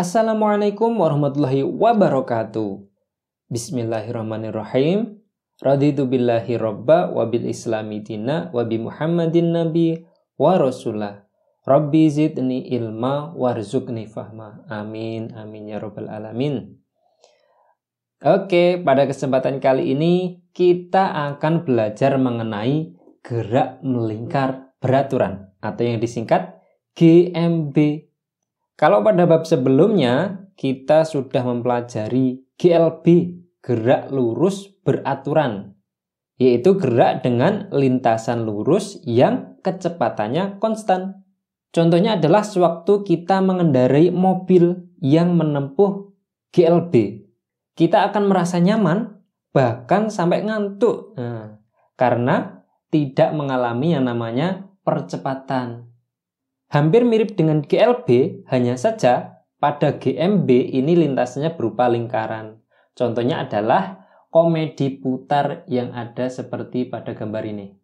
Assalamualaikum warahmatullahi wabarakatuh. Bismillahirrahmanirrahim. Raditu billahi robba wa bil islami dina wa bi muhammadin nabi wa rasulah. Rabbi zidni ilma warzukni fahma. Amin. Amin ya rabbal alamin. Oke, pada kesempatan kali ini kita akan belajar mengenai gerak melingkar beraturan atau yang disingkat GMB kalau pada bab sebelumnya kita sudah mempelajari GLB, gerak lurus beraturan, yaitu gerak dengan lintasan lurus yang kecepatannya konstan. Contohnya adalah sewaktu kita mengendarai mobil yang menempuh GLB. Kita akan merasa nyaman, bahkan sampai ngantuk. Nah, karena tidak mengalami yang namanya percepatan. Hampir mirip dengan GLB, hanya saja pada GMB ini lintasnya berupa lingkaran. Contohnya adalah komedi putar yang ada seperti pada gambar ini.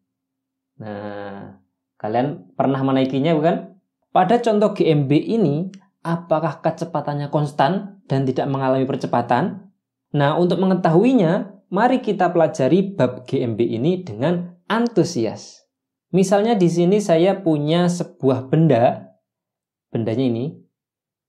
Nah, kalian pernah menaikinya bukan? Pada contoh GMB ini, apakah kecepatannya konstan dan tidak mengalami percepatan? Nah, untuk mengetahuinya, mari kita pelajari bab GMB ini dengan antusias. Misalnya di sini saya punya sebuah benda, bendanya ini,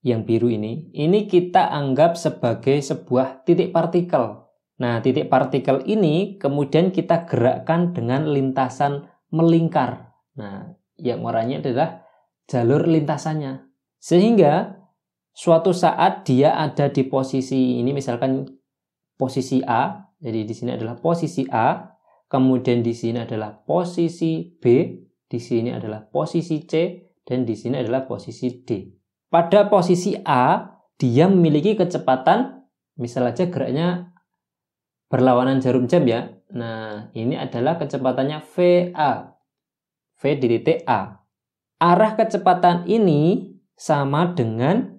yang biru ini, ini kita anggap sebagai sebuah titik partikel. Nah, titik partikel ini kemudian kita gerakkan dengan lintasan melingkar. Nah, yang warnanya adalah jalur lintasannya. Sehingga suatu saat dia ada di posisi ini misalkan posisi A. Jadi di sini adalah posisi A. Kemudian di sini adalah posisi B, di sini adalah posisi C, dan di sini adalah posisi D. Pada posisi A, dia memiliki kecepatan, misal aja geraknya berlawanan jarum jam ya. Nah, ini adalah kecepatannya VA. V di titik A. Arah kecepatan ini sama dengan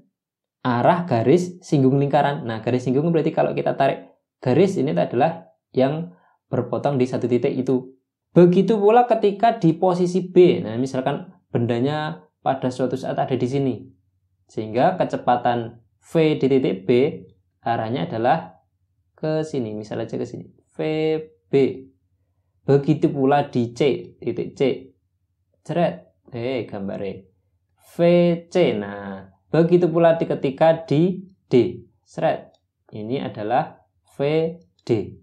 arah garis singgung lingkaran. Nah, garis singgung berarti kalau kita tarik garis ini adalah yang berpotong di satu titik itu. Begitu pula ketika di posisi B, nah misalkan bendanya pada suatu saat ada di sini. Sehingga kecepatan V di titik B arahnya adalah ke sini, misalnya aja ke sini. V B. Begitu pula di C, titik C. ceret, Eh, gambarnya. E. C. Nah, begitu pula di ketika di D. ceret, Ini adalah V D.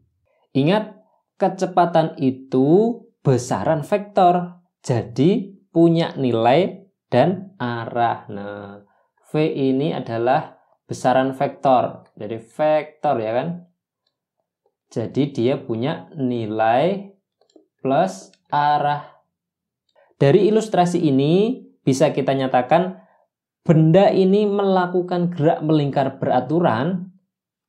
Ingat kecepatan itu besaran vektor. Jadi punya nilai dan arah. Nah, V ini adalah besaran vektor. Jadi vektor ya kan. Jadi dia punya nilai plus arah. Dari ilustrasi ini bisa kita nyatakan benda ini melakukan gerak melingkar beraturan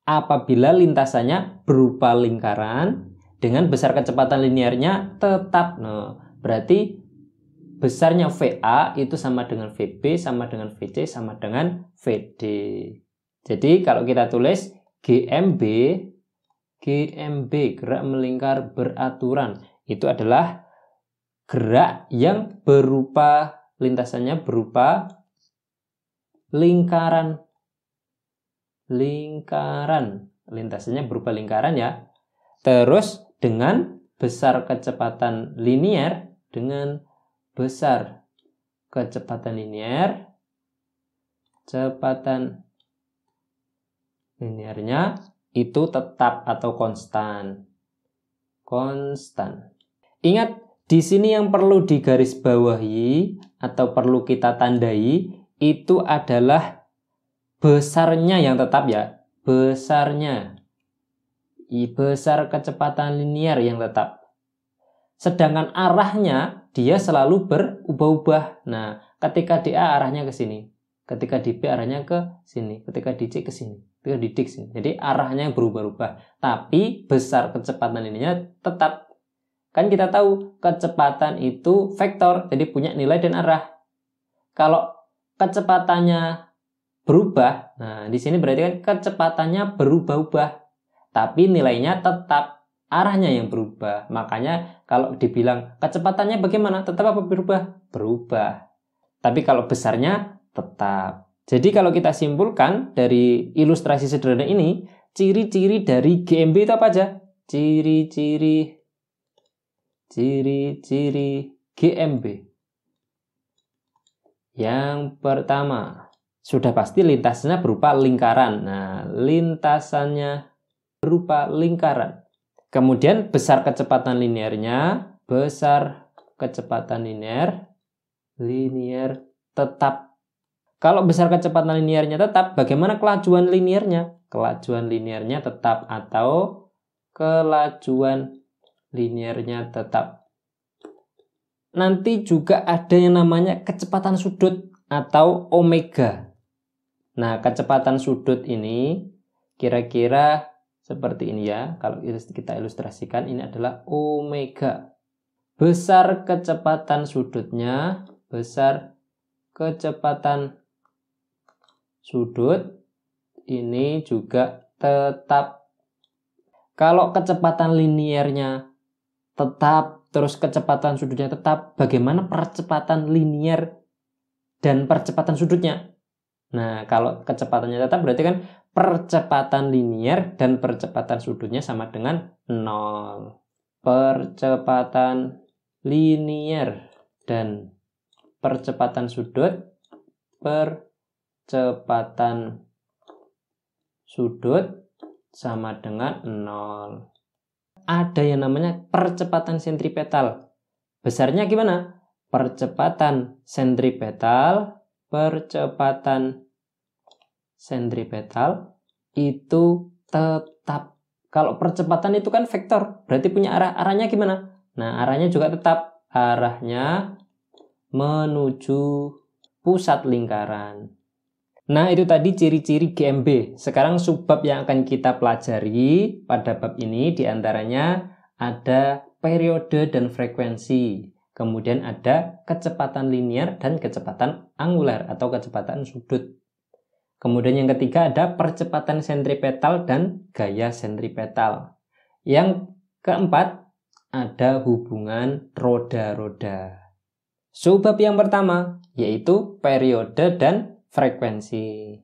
apabila lintasannya berupa lingkaran dengan besar kecepatan linearnya tetap. Nah, berarti besarnya VA itu sama dengan VB, sama dengan VC, sama dengan VD. Jadi kalau kita tulis GMB, GMB, gerak melingkar beraturan, itu adalah gerak yang berupa, lintasannya berupa lingkaran. Lingkaran, lintasannya berupa lingkaran ya. Terus dengan besar kecepatan linier dengan besar kecepatan linier kecepatan liniernya itu tetap atau konstan konstan ingat di sini yang perlu digarisbawahi atau perlu kita tandai itu adalah besarnya yang tetap ya besarnya I besar kecepatan linear yang tetap. Sedangkan arahnya dia selalu berubah-ubah. Nah, ketika di A arahnya ke sini, ketika di B arahnya ke sini, ketika di C ke sini, ketika di D ke sini. Jadi arahnya berubah-ubah, tapi besar kecepatan linearnya tetap. Kan kita tahu kecepatan itu vektor, jadi punya nilai dan arah. Kalau kecepatannya berubah, nah di sini berarti kan kecepatannya berubah-ubah tapi nilainya tetap arahnya yang berubah. Makanya kalau dibilang kecepatannya bagaimana? Tetap apa berubah? Berubah. Tapi kalau besarnya tetap. Jadi kalau kita simpulkan dari ilustrasi sederhana ini, ciri-ciri dari GMB itu apa aja? Ciri-ciri ciri-ciri GMB. Yang pertama, sudah pasti lintasnya berupa lingkaran. Nah, lintasannya berupa lingkaran. Kemudian besar kecepatan liniernya, besar kecepatan linier, linier tetap. Kalau besar kecepatan linearnya tetap, bagaimana kelajuan linearnya? Kelajuan linearnya tetap atau kelajuan linearnya tetap. Nanti juga ada yang namanya kecepatan sudut atau omega. Nah, kecepatan sudut ini kira-kira seperti ini ya. Kalau kita ilustrasikan ini adalah omega. Besar kecepatan sudutnya, besar kecepatan sudut ini juga tetap. Kalau kecepatan liniernya tetap, terus kecepatan sudutnya tetap, bagaimana percepatan linier dan percepatan sudutnya? Nah, kalau kecepatannya tetap berarti kan percepatan linier dan percepatan sudutnya sama dengan 0. Percepatan linier dan percepatan sudut percepatan sudut sama dengan 0. Ada yang namanya percepatan sentripetal. Besarnya gimana? Percepatan sentripetal percepatan sentripetal itu tetap. Kalau percepatan itu kan vektor, berarti punya arah. Arahnya gimana? Nah, arahnya juga tetap. Arahnya menuju pusat lingkaran. Nah, itu tadi ciri-ciri GMB. Sekarang subbab yang akan kita pelajari pada bab ini diantaranya ada periode dan frekuensi. Kemudian ada kecepatan linear dan kecepatan angular atau kecepatan sudut. Kemudian yang ketiga ada percepatan sentripetal dan gaya sentripetal. Yang keempat ada hubungan roda-roda. Subbab yang pertama yaitu periode dan frekuensi.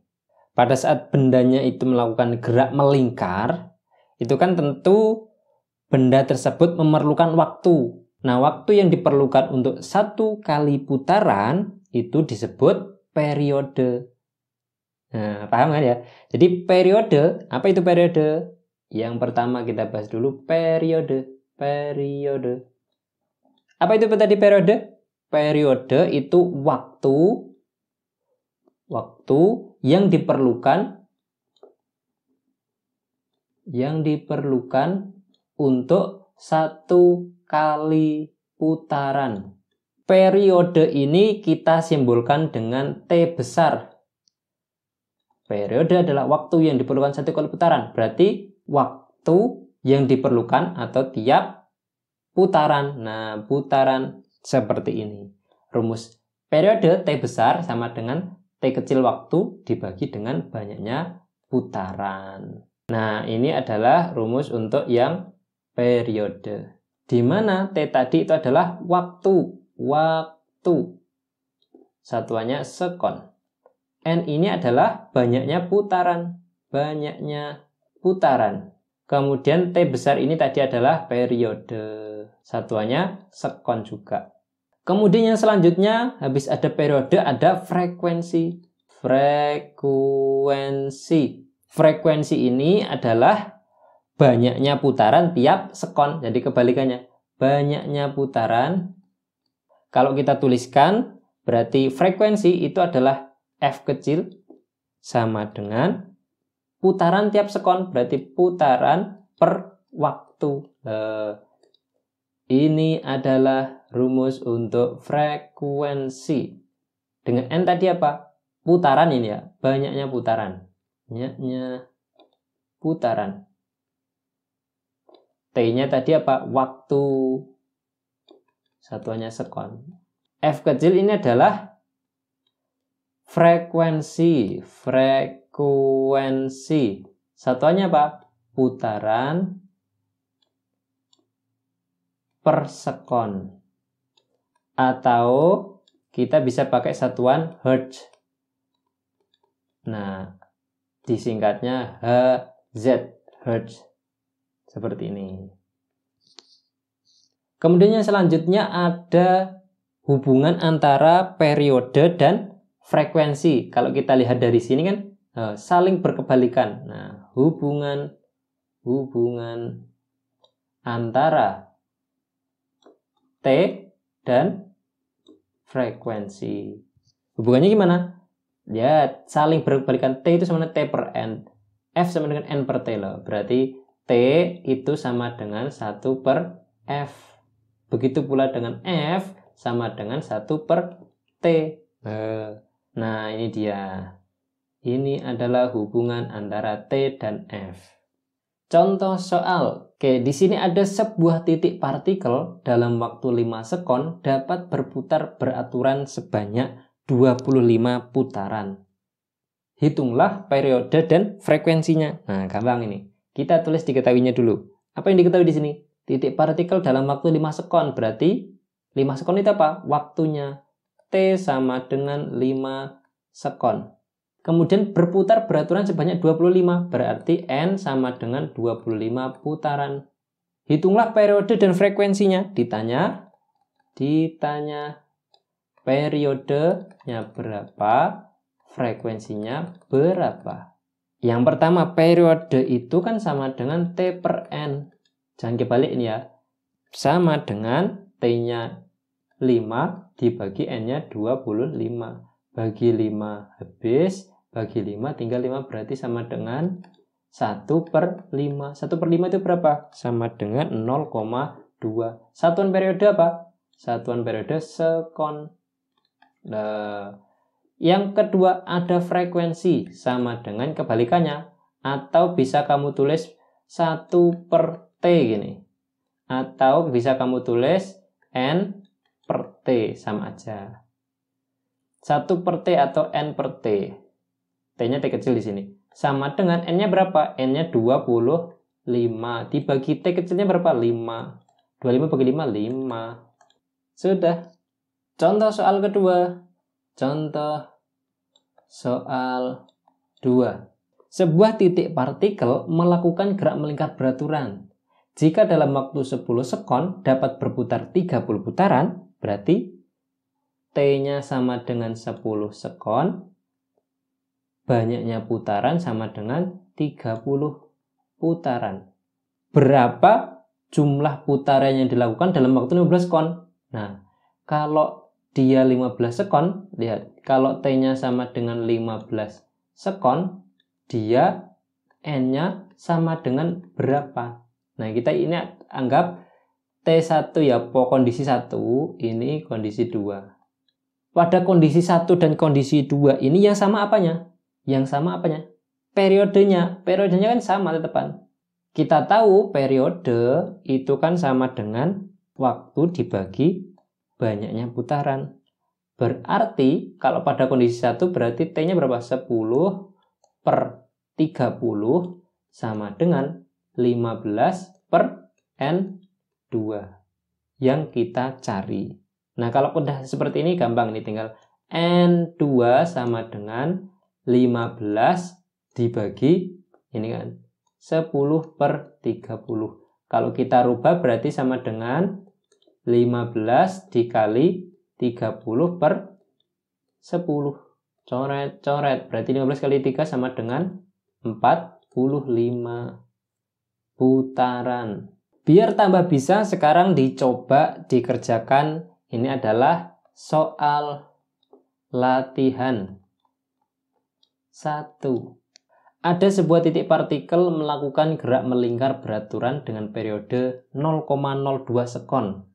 Pada saat bendanya itu melakukan gerak melingkar, itu kan tentu benda tersebut memerlukan waktu Nah, waktu yang diperlukan untuk satu kali putaran itu disebut periode. Nah, paham kan ya? Jadi periode, apa itu periode? Yang pertama kita bahas dulu periode. Periode. Apa itu tadi periode? Periode itu waktu waktu yang diperlukan yang diperlukan untuk satu kali putaran. Periode ini kita simbolkan dengan T besar. Periode adalah waktu yang diperlukan satu kali putaran. Berarti waktu yang diperlukan atau tiap putaran. Nah, putaran seperti ini. Rumus periode T besar sama dengan T kecil waktu dibagi dengan banyaknya putaran. Nah, ini adalah rumus untuk yang periode. Di mana T tadi itu adalah waktu. Waktu. Satuannya sekon. N ini adalah banyaknya putaran. Banyaknya putaran. Kemudian T besar ini tadi adalah periode. Satuannya sekon juga. Kemudian yang selanjutnya, habis ada periode, ada frekuensi. Frekuensi. Frekuensi ini adalah banyaknya putaran tiap sekon. Jadi kebalikannya, banyaknya putaran. Kalau kita tuliskan, berarti frekuensi itu adalah F kecil sama dengan putaran tiap sekon. Berarti putaran per waktu. Ini adalah rumus untuk frekuensi. Dengan N tadi apa? Putaran ini ya, banyaknya putaran. Banyaknya putaran. T-nya tadi apa? Waktu. Satuannya sekon. F kecil ini adalah frekuensi. Frekuensi. Satuannya apa? Putaran per sekon. Atau kita bisa pakai satuan hertz. Nah, disingkatnya HZ, hertz. Seperti ini. Kemudian yang selanjutnya ada hubungan antara periode dan frekuensi. Kalau kita lihat dari sini kan eh, saling berkebalikan. Nah, hubungan hubungan antara T dan frekuensi. Hubungannya gimana? Ya, saling berkebalikan T itu sama dengan T per N. F sama dengan N per T loh. Berarti T itu sama dengan 1 per F. Begitu pula dengan F sama dengan 1 per T. Eh, nah, ini dia. Ini adalah hubungan antara T dan F. Contoh soal. Oke, di sini ada sebuah titik partikel dalam waktu 5 sekon dapat berputar beraturan sebanyak 25 putaran. Hitunglah periode dan frekuensinya. Nah, gampang ini. Kita tulis diketahuinya dulu. Apa yang diketahui di sini? Titik partikel dalam waktu 5 sekon. Berarti 5 sekon itu apa? Waktunya T sama dengan 5 sekon. Kemudian berputar beraturan sebanyak 25. Berarti N sama dengan 25 putaran. Hitunglah periode dan frekuensinya. Ditanya, ditanya periodenya berapa, frekuensinya berapa. Yang pertama, periode itu kan sama dengan T per N. Jangan kebalikin ya. Sama dengan T-nya 5 dibagi N-nya 25. Bagi 5 habis, bagi 5 tinggal 5 berarti sama dengan 1 per 5. 1 per 5 itu berapa? Sama dengan 0,2. Satuan periode apa? Satuan periode sekon. Nah, yang kedua ada frekuensi sama dengan kebalikannya atau bisa kamu tulis 1 per T gini. Atau bisa kamu tulis N per T sama aja. 1 per T atau N per T. T-nya T kecil di sini. Sama dengan N-nya berapa? N-nya 25. Dibagi T kecilnya berapa? 5. 25 bagi 5, 5. Sudah. Contoh soal kedua. Contoh Soal 2. Sebuah titik partikel melakukan gerak melingkar beraturan. Jika dalam waktu 10 sekon dapat berputar 30 putaran, berarti T-nya sama dengan 10 sekon, banyaknya putaran sama dengan 30 putaran. Berapa jumlah putaran yang dilakukan dalam waktu 15 sekon Nah, kalau dia 15 sekon, lihat, kalau T-nya sama dengan 15 sekon, dia N-nya sama dengan berapa? Nah, kita ini anggap T1 ya, po kondisi 1, ini kondisi 2. Pada kondisi 1 dan kondisi 2 ini yang sama apanya? Yang sama apanya? Periodenya. Periodenya kan sama, tetepan. Kita tahu periode itu kan sama dengan waktu dibagi banyaknya putaran. Berarti kalau pada kondisi satu berarti T-nya berapa? 10 per 30 sama dengan 15 per N2 yang kita cari. Nah kalau udah seperti ini gampang nih tinggal N2 sama dengan 15 dibagi ini kan 10 per 30. Kalau kita rubah berarti sama dengan 15 dikali 30 per 10. Coret, coret. Berarti 15 kali 3 sama dengan 45 putaran. Biar tambah bisa, sekarang dicoba dikerjakan. Ini adalah soal latihan. satu. Ada sebuah titik partikel melakukan gerak melingkar beraturan dengan periode 0,02 sekon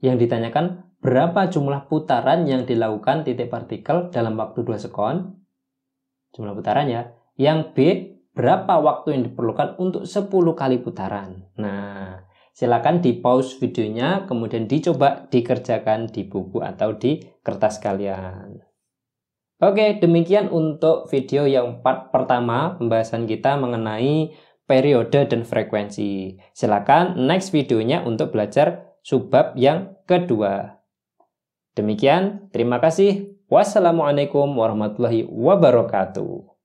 yang ditanyakan berapa jumlah putaran yang dilakukan titik partikel dalam waktu 2 sekon jumlah putarannya yang B berapa waktu yang diperlukan untuk 10 kali putaran nah silakan di pause videonya kemudian dicoba dikerjakan di buku atau di kertas kalian Oke, demikian untuk video yang part pertama pembahasan kita mengenai periode dan frekuensi. Silakan next videonya untuk belajar subbab yang kedua. Demikian, terima kasih. Wassalamualaikum warahmatullahi wabarakatuh.